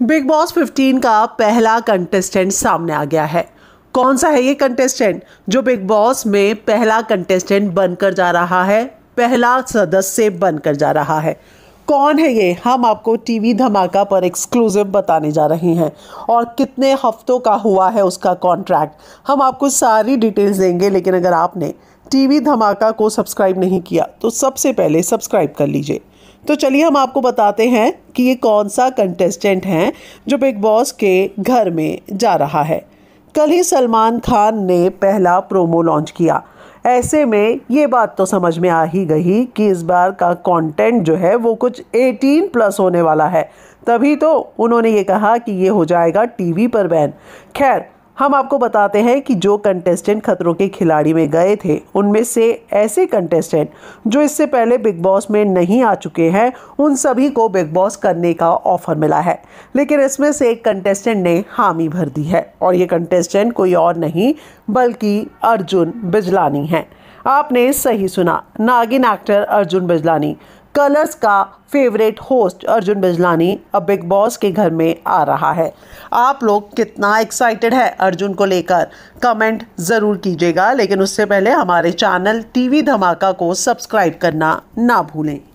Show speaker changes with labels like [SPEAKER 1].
[SPEAKER 1] big boss 15 का पहला contestant सामने आ गया है कौन सा है ये कंटेस्टेंट जो बिग बॉस में पहला कंटेस्टेंट बनकर जा रहा है पहला सदस्य बनकर जा रहा है कौन है ये हम आपको टीवी धमाका पर एक्सक्लूसिव बताने जा रहे हैं और कितने हफ्तों का हुआ है उसका कॉन्ट्रैक्ट हम आपको सारी डिटेल्स देंगे लेकिन अगर आपने टीवी धमाका को सब्सक्राइब नहीं किया तो सबसे पहले सब्सक्राइब कर लीजिए तो चलिए हम आपको बताते हैं कि ये कौन सा कंटेस्टेंट हैं जो बिग बॉस के घर में जा रहा है कल ही सलमान खान ने पहला प्रोमो लॉन्च किया ऐसे में ये बात तो समझ में आ ही गई कि इस बार का कंटेंट जो है वो कुछ 18 प्लस होने वाला है तभी तो उन्होंने ये कहा कि ये हो जाएगा टीवी पर बैन खैर हम आपको बताते हैं कि जो कंटेस्टेंट खतरों के खिलाड़ी में गए थे उनमें से ऐसे कंटेस्टेंट जो इससे पहले बिग बॉस में नहीं आ चुके हैं उन सभी को बिग बॉस करने का ऑफर मिला है लेकिन इसमें से एक कंटेस्टेंट ने हामी भर दी है और ये कंटेस्टेंट कोई और नहीं बल्कि अर्जुन बिजलानी हैं आपने सही सुना नागिन एक्टर अर्जुन बिजलानी कलर्स का फेवरेट होस्ट अर्जुन बिजलानी अब बिग बॉस के घर में आ रहा है आप लोग कितना एक्साइटेड है अर्जुन को लेकर कमेंट ज़रूर कीजिएगा लेकिन उससे पहले हमारे चैनल टीवी धमाका को सब्सक्राइब करना ना भूलें